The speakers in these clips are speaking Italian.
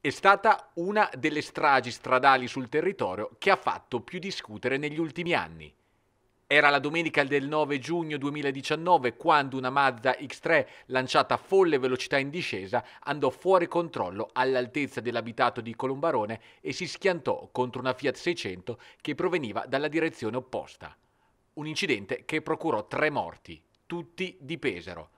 È stata una delle stragi stradali sul territorio che ha fatto più discutere negli ultimi anni. Era la domenica del 9 giugno 2019 quando una Mazda X3 lanciata a folle velocità in discesa andò fuori controllo all'altezza dell'abitato di Colombarone e si schiantò contro una Fiat 600 che proveniva dalla direzione opposta. Un incidente che procurò tre morti, tutti di Pesaro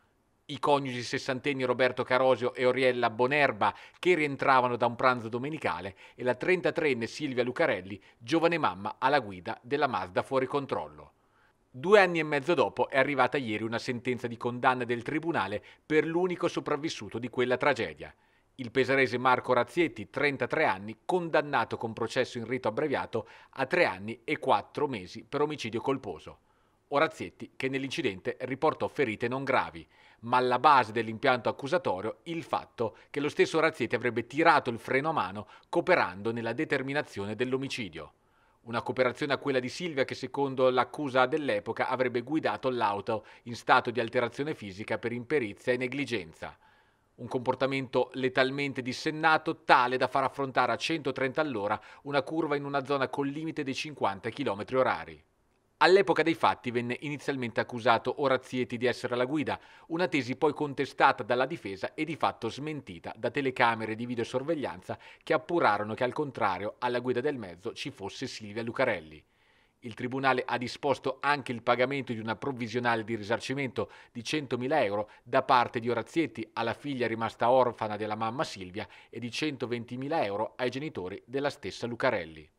i coniugi sessantenni Roberto Carosio e Oriella Bonerba che rientravano da un pranzo domenicale e la 33enne Silvia Lucarelli, giovane mamma alla guida della Mazda fuori controllo. Due anni e mezzo dopo è arrivata ieri una sentenza di condanna del Tribunale per l'unico sopravvissuto di quella tragedia. Il pesarese Marco Razzietti, 33 anni, condannato con processo in rito abbreviato a tre anni e quattro mesi per omicidio colposo. Orazietti che nell'incidente riportò ferite non gravi, ma alla base dell'impianto accusatorio il fatto che lo stesso Orazietti avrebbe tirato il freno a mano cooperando nella determinazione dell'omicidio. Una cooperazione a quella di Silvia che secondo l'accusa dell'epoca avrebbe guidato l'auto in stato di alterazione fisica per imperizia e negligenza. Un comportamento letalmente dissennato tale da far affrontare a 130 all'ora una curva in una zona col limite dei 50 km orari. All'epoca dei fatti venne inizialmente accusato Orazietti di essere alla guida, una tesi poi contestata dalla difesa e di fatto smentita da telecamere di videosorveglianza che appurarono che al contrario alla guida del mezzo ci fosse Silvia Lucarelli. Il Tribunale ha disposto anche il pagamento di una provvisionale di risarcimento di 100.000 euro da parte di Orazietti alla figlia rimasta orfana della mamma Silvia e di 120.000 euro ai genitori della stessa Lucarelli.